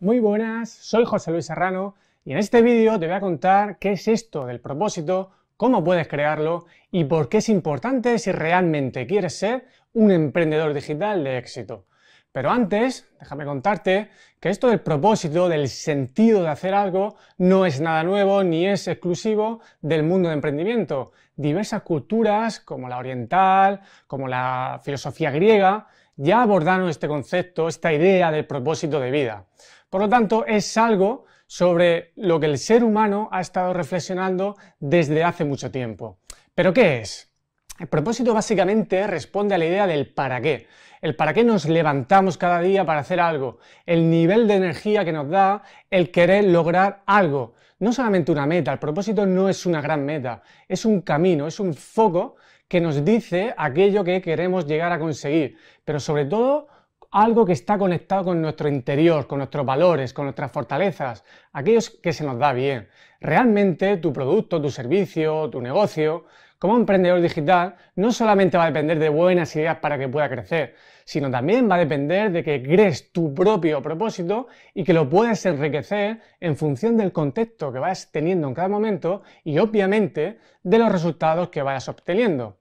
Muy buenas, soy José Luis Serrano y en este vídeo te voy a contar qué es esto del propósito, cómo puedes crearlo y por qué es importante si realmente quieres ser un emprendedor digital de éxito. Pero antes, déjame contarte que esto del propósito, del sentido de hacer algo, no es nada nuevo ni es exclusivo del mundo de emprendimiento. Diversas culturas, como la oriental, como la filosofía griega, ya abordaron este concepto, esta idea del propósito de vida. Por lo tanto, es algo sobre lo que el ser humano ha estado reflexionando desde hace mucho tiempo. ¿Pero qué es? El propósito básicamente responde a la idea del para qué. El para qué nos levantamos cada día para hacer algo, el nivel de energía que nos da el querer lograr algo. No solamente una meta, el propósito no es una gran meta, es un camino, es un foco que nos dice aquello que queremos llegar a conseguir, pero sobre todo algo que está conectado con nuestro interior, con nuestros valores, con nuestras fortalezas, aquellos que se nos da bien. Realmente tu producto, tu servicio, tu negocio, como emprendedor digital, no solamente va a depender de buenas ideas para que pueda crecer, sino también va a depender de que crees tu propio propósito y que lo puedas enriquecer en función del contexto que vas teniendo en cada momento y obviamente de los resultados que vayas obteniendo.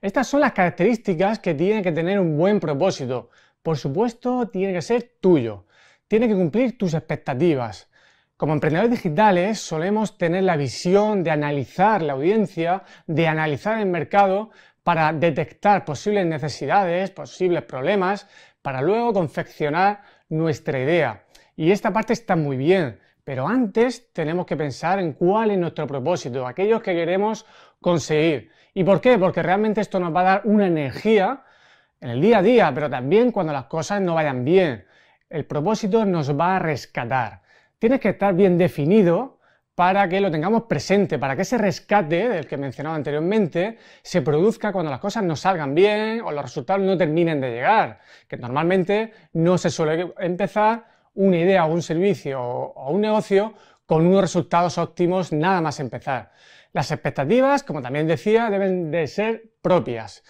Estas son las características que tiene que tener un buen propósito, por supuesto, tiene que ser tuyo. Tiene que cumplir tus expectativas. Como emprendedores digitales solemos tener la visión de analizar la audiencia, de analizar el mercado para detectar posibles necesidades, posibles problemas, para luego confeccionar nuestra idea. Y esta parte está muy bien, pero antes tenemos que pensar en cuál es nuestro propósito, aquellos que queremos conseguir. ¿Y por qué? Porque realmente esto nos va a dar una energía en el día a día, pero también cuando las cosas no vayan bien. El propósito nos va a rescatar. Tienes que estar bien definido para que lo tengamos presente, para que ese rescate del que mencionaba anteriormente se produzca cuando las cosas no salgan bien o los resultados no terminen de llegar, que normalmente no se suele empezar una idea o un servicio o un negocio con unos resultados óptimos nada más empezar. Las expectativas, como también decía, deben de ser propias.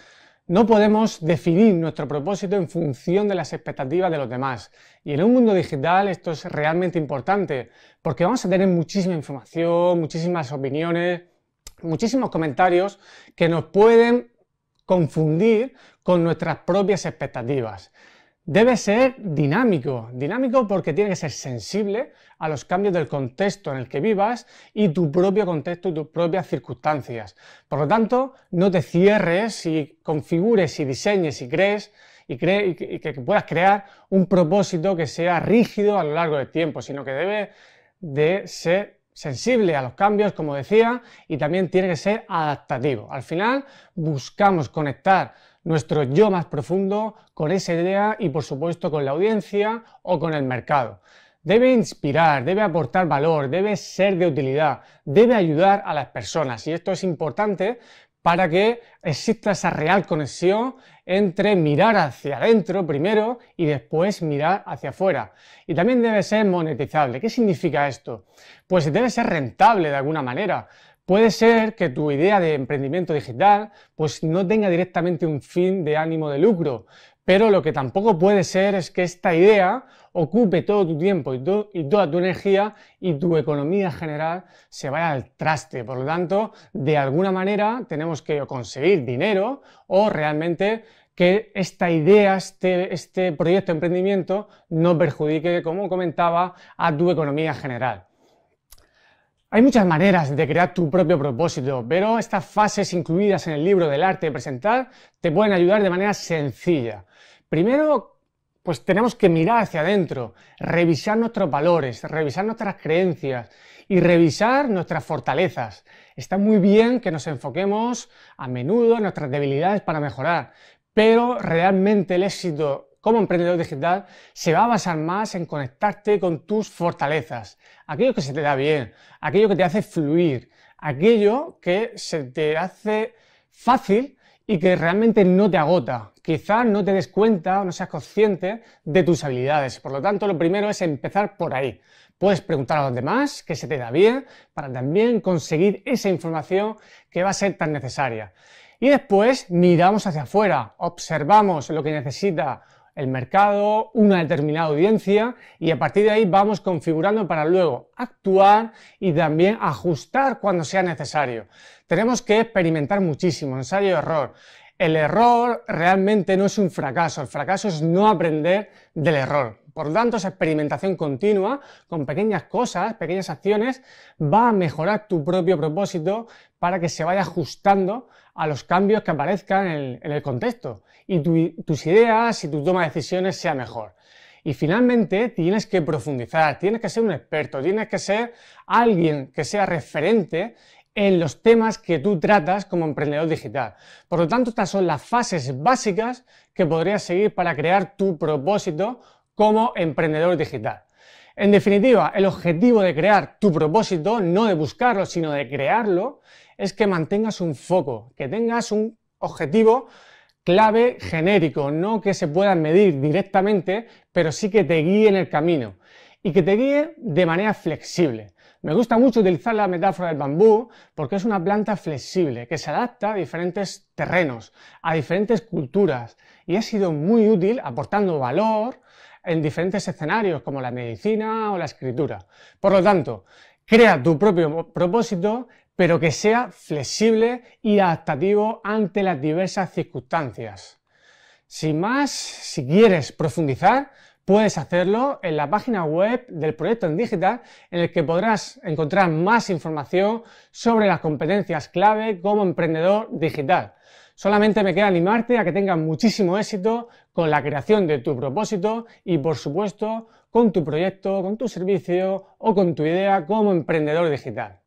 No podemos definir nuestro propósito en función de las expectativas de los demás. Y en un mundo digital esto es realmente importante, porque vamos a tener muchísima información, muchísimas opiniones, muchísimos comentarios que nos pueden confundir con nuestras propias expectativas. Debe ser dinámico, dinámico porque tiene que ser sensible a los cambios del contexto en el que vivas y tu propio contexto y tus propias circunstancias. Por lo tanto, no te cierres y configures y diseñes y crees y, que, que puedas crear un propósito que sea rígido a lo largo del tiempo, sino que debe de ser sensible a los cambios, como decía, y también tiene que ser adaptativo. Al final, buscamos conectar nuestro yo más profundo con esa idea y por supuesto con la audiencia o con el mercado. Debe inspirar, debe aportar valor, debe ser de utilidad, debe ayudar a las personas y esto es importante para que exista esa real conexión entre mirar hacia adentro primero y después mirar hacia afuera. Y también debe ser monetizable. ¿Qué significa esto? Pues debe ser rentable de alguna manera. Puede ser que tu idea de emprendimiento digital pues no tenga directamente un fin de ánimo de lucro, pero lo que tampoco puede ser es que esta idea ocupe todo tu tiempo y, toda tu energía y tu economía general se vaya al traste. Por lo tanto, de alguna manera tenemos que conseguir dinero o realmente que esta idea, este, este proyecto de emprendimiento no perjudique, como comentaba, a tu economía general. Hay muchas maneras de crear tu propio propósito, pero estas fases incluidas en el libro del arte de presentar te pueden ayudar de manera sencilla. Primero, pues tenemos que mirar hacia adentro, revisar nuestros valores, revisar nuestras creencias y revisar nuestras fortalezas. Está muy bien que nos enfoquemos a menudo en nuestras debilidades para mejorar, pero realmente el éxito como emprendedor digital se va a basar más en conectarte con tus fortalezas, aquello que se te da bien, aquello que te hace fluir, aquello que se te hace fácil y que realmente no te agota. Quizás no te des cuenta o no seas consciente de tus habilidades. Por lo tanto, lo primero es empezar por ahí. Puedes preguntar a los demás qué se te da bien para también conseguir esa información que va a ser tan necesaria. Y después miramos hacia afuera, observamos lo que necesita el mercado, una determinada audiencia y a partir de ahí vamos configurando para luego actuar y también ajustar cuando sea necesario. Tenemos que experimentar muchísimo, ensayo error. El error realmente no es un fracaso, el fracaso es no aprender del error. Por lo tanto, esa experimentación continua con pequeñas cosas, pequeñas acciones, va a mejorar tu propio propósito para que se vaya ajustando a los cambios que aparezcan en el, contexto y tus ideas y tu toma de decisiones sea mejor. Y finalmente tienes que profundizar, tienes que ser un experto, tienes que ser alguien que sea referente en los temas que tú tratas como emprendedor digital. Por lo tanto, estas son las fases básicas que podrías seguir para crear tu propósito como emprendedor digital. En definitiva, el objetivo de crear tu propósito, no de buscarlo, sino de crearlo, es que mantengas un foco, que tengas un objetivo clave genérico, no que se pueda medir directamente, pero sí que te guíe en el camino y que te guíe de manera flexible. Me gusta mucho utilizar la metáfora del bambú porque es una planta flexible que se adapta a diferentes terrenos, a diferentes culturas y ha sido muy útil aportando valor en diferentes escenarios como la medicina o la escritura. Por lo tanto, crea tu propio propósito pero que sea flexible y adaptativo ante las diversas circunstancias. Sin más, si quieres profundizar, Puedes hacerlo en la página web del proyecto en digital, en el que podrás encontrar más información sobre las competencias clave como emprendedor digital. Solamente me queda animarte a que tengas muchísimo éxito con la creación de tu propósito y, por supuesto, con tu proyecto, con tu servicio o con tu idea como emprendedor digital.